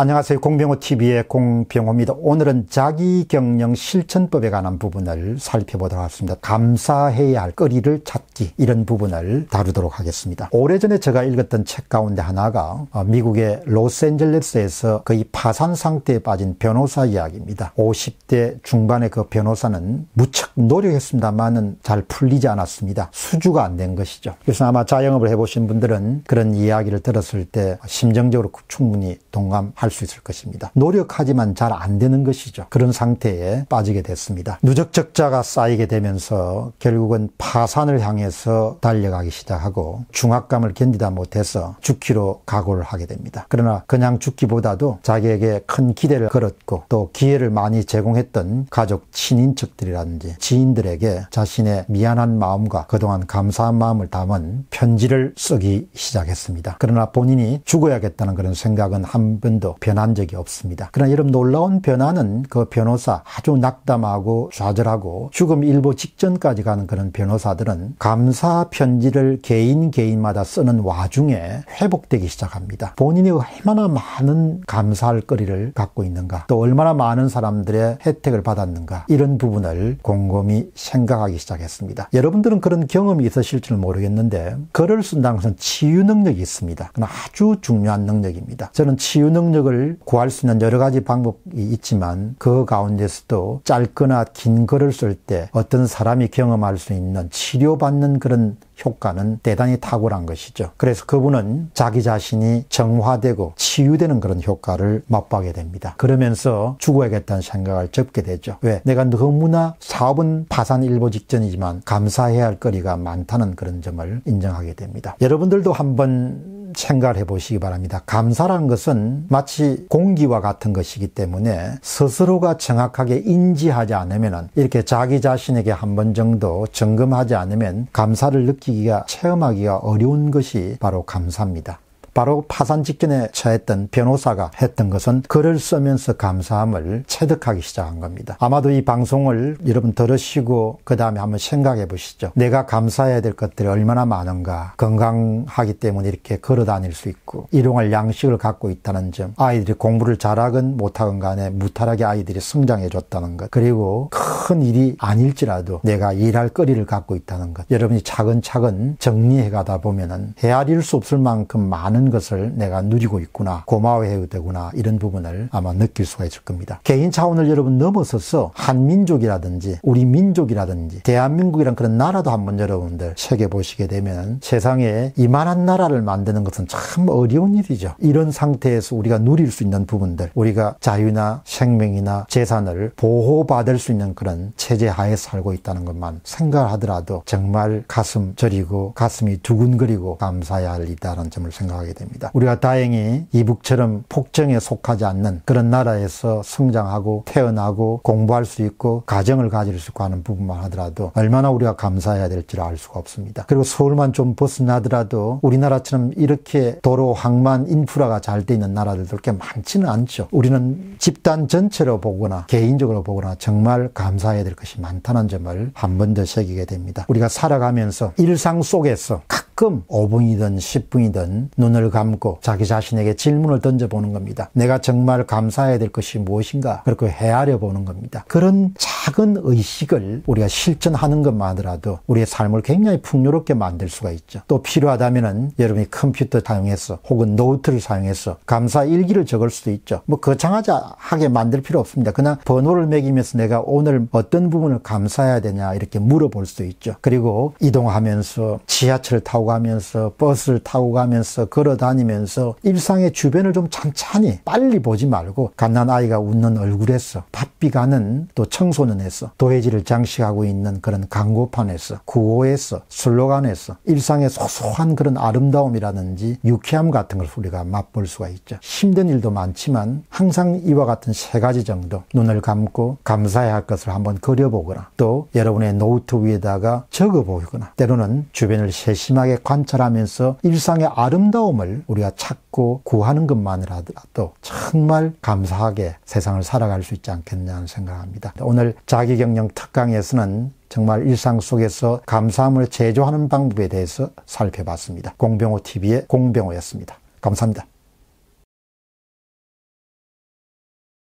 안녕하세요. 공병호TV의 공병호입니다. 오늘은 자기경영 실천법에 관한 부분을 살펴보도록 하겠습니다. 감사해야 할 거리를 찾기 이런 부분을 다루도록 하겠습니다. 오래전에 제가 읽었던 책 가운데 하나가 어, 미국의 로스앤젤레스에서 거의 파산 상태에 빠진 변호사 이야기입니다. 50대 중반의 그 변호사는 무척 노력했습니다만은 잘 풀리지 않았습니다. 수주가 안 된 것이죠. 그래서 아마 자영업을 해보신 분들은 그런 이야기를 들었을 때 심정적으로 충분히 동감할 할수 있을 것입니다. 노력하지만 잘 안 되는 것이죠. 그런 상태에 빠지게 됐습니다. 누적 적자가 쌓이게 되면서 결국은 파산을 향해서 달려가기 시작하고 중압감을 견디다 못해서 죽기로 각오를 하게 됩니다. 그러나 그냥 죽기보다도 자기에게 큰 기대를 걸었고 또 기회를 많이 제공했던 가족, 친인척들이라든지 지인들에게 자신의 미안한 마음과 그동안 감사한 마음을 담은 편지를 쓰기 시작했습니다. 그러나 본인이 죽어야겠다는 그런 생각은 한 번도 변한 적이 없습니다. 그러나 여러분 놀라운 변화는 그 변호사 아주 낙담하고 좌절하고 죽음 일보 직전까지 가는 그런 변호사들은 감사 편지를 개인 개인마다 쓰는 와중에 회복되기 시작합니다. 본인이 얼마나 많은 감사할 거리를 갖고 있는가 또 얼마나 많은 사람들의 혜택을 받았는가 이런 부분을 곰곰이 생각하기 시작했습니다. 여러분들은 그런 경험이 있으실지는 모르겠는데 글을 쓴다는 것은 치유 능력이 있습니다. 그건 아주 중요한 능력입니다. 저는 치유 능력 원력을 구할 수 있는 여러 가지 방법이 있지만 그 가운데서도 짧거나 긴 글을 쓸 때 어떤 사람이 경험할 수 있는 치료받는 그런 효과는 대단히 탁월한 것이죠. 그래서 그분은 자기 자신이 정화되고 치유되는 그런 효과를 맛보게 됩니다. 그러면서 죽어야겠다는 생각을 접게 되죠. 왜? 내가 너무나 사업은 파산 일보 직전이지만 감사해야 할 거리가 많다는 그런 점을 인정하게 됩니다. 여러분들도 한번 생각을 해보시기 바랍니다. 감사란 것은 마치 공기와 같은 것이기 때문에 스스로가 정확하게 인지하지 않으면 이렇게 자기 자신에게 한 번 정도 점검하지 않으면 감사를 느끼기가 체험하기가 어려운 것이 바로 감사입니다. 바로 파산 직전에 처했던 변호사가 했던 것은 글을 쓰면서 감사함을 체득하기 시작한 겁니다. 아마도 이 방송을 여러분 들으시고 그 다음에 한번 생각해 보시죠. 내가 감사해야 될 것들이 얼마나 많은가. 건강하기 때문에 이렇게 걸어 다닐 수 있고 일용할 양식을 갖고 있다는 점. 아이들이 공부를 잘하건 못하건 간에 무탈하게 아이들이 성장해 줬다는 것. 그리고 큰큰 일이 아닐지라도 내가 일할 거리를 갖고 있다는 것. 여러분이 차근차근 정리해 가다 보면은 헤아릴 수 없을 만큼 많은 것을 내가 누리고 있구나. 고마워해야 되구나. 이런 부분을 아마 느낄 수가 있을 겁니다. 개인 차원을 여러분 넘어서서 한민족이라든지 우리 민족이라든지 대한민국이란 그런 나라도 한번 여러분들 새겨보시게 되면 세상에 이만한 나라를 만드는 것은 참 어려운 일이죠. 이런 상태에서 우리가 누릴 수 있는 부분들, 우리가 자유나 생명이나 재산을 보호받을 수 있는 그런 같은 체제 하에 살고 있다는 것만 생각하더라도 정말 가슴 저리고 가슴이 두근거리고 감사해야 할 일이라는 점을 생각하게 됩니다. 우리가 다행히 이북처럼 폭정에 속하지 않는 그런 나라에서 성장하고 태어나고 공부할 수 있고 가정을 가질 수 있고 하는 부분만 하더라도 얼마나 우리가 감사해야 될지를 알 수가 없습니다. 그리고 서울만 좀 벗어나더라도 우리나라처럼 이렇게 도로 항만 인프라가 잘 돼 있는 나라들도 그렇게 많지는 않죠. 우리는 집단 전체로 보거나 개인적으로 보거나 정말 감사 조사해야 될 것이 많다는 점을 한 번 더 새기게 됩니다. 우리가 살아가면서 일상 속에서 가끔 5분이든 10분이든 눈을 감고 자기 자신에게 질문을 던져보는 겁니다. 내가 정말 감사해야 될 것이 무엇인가? 그렇게 헤아려 보는 겁니다. 그런 작은 의식을 우리가 실천하는 것만으로도 우리의 삶을 굉장히 풍요롭게 만들 수가 있죠. 또필요하다면 여러분이 컴퓨터 사용해서 혹은 노트를 사용해서 감사 일기를 적을 수도 있죠. 뭐 거창하자 하게 만들 필요 없습니다. 그냥 번호를 매기면서 내가 오늘 어떤 부분을 감사해야 되냐 이렇게 물어볼 수도 있죠. 그리고 이동하면서 지하철을 타고 가면서 버스를 타고 가면서 걸어 다니면서 일상의 주변을 좀 찬찬히 빨리 보지 말고 갓난아이가 웃는 얼굴에서 바삐 가는 또 청소년에서 도해지를 장식하고 있는 그런 광고판에서 구호에서 슬로건에서 일상의 소소한 그런 아름다움이라든지 유쾌함 같은 걸 우리가 맛볼 수가 있죠. 힘든 일도 많지만 항상 이와 같은 세 가지 정도 눈을 감고 감사해야 할 것을 한번 그려보거나 또 여러분의 노트 위에다가 적어보거나 때로는 주변을 세심하게 관찰하면서 일상의 아름다움을 우리가 찾고 구하는 것만이라도 정말 감사하게 세상을 살아갈 수 있지 않겠냐는 생각합니다. 오늘 자기경영 특강에서는 정말 일상 속에서 감사함을 제조하는 방법에 대해서 살펴봤습니다. 공병호 TV의 공병호였습니다. 감사합니다.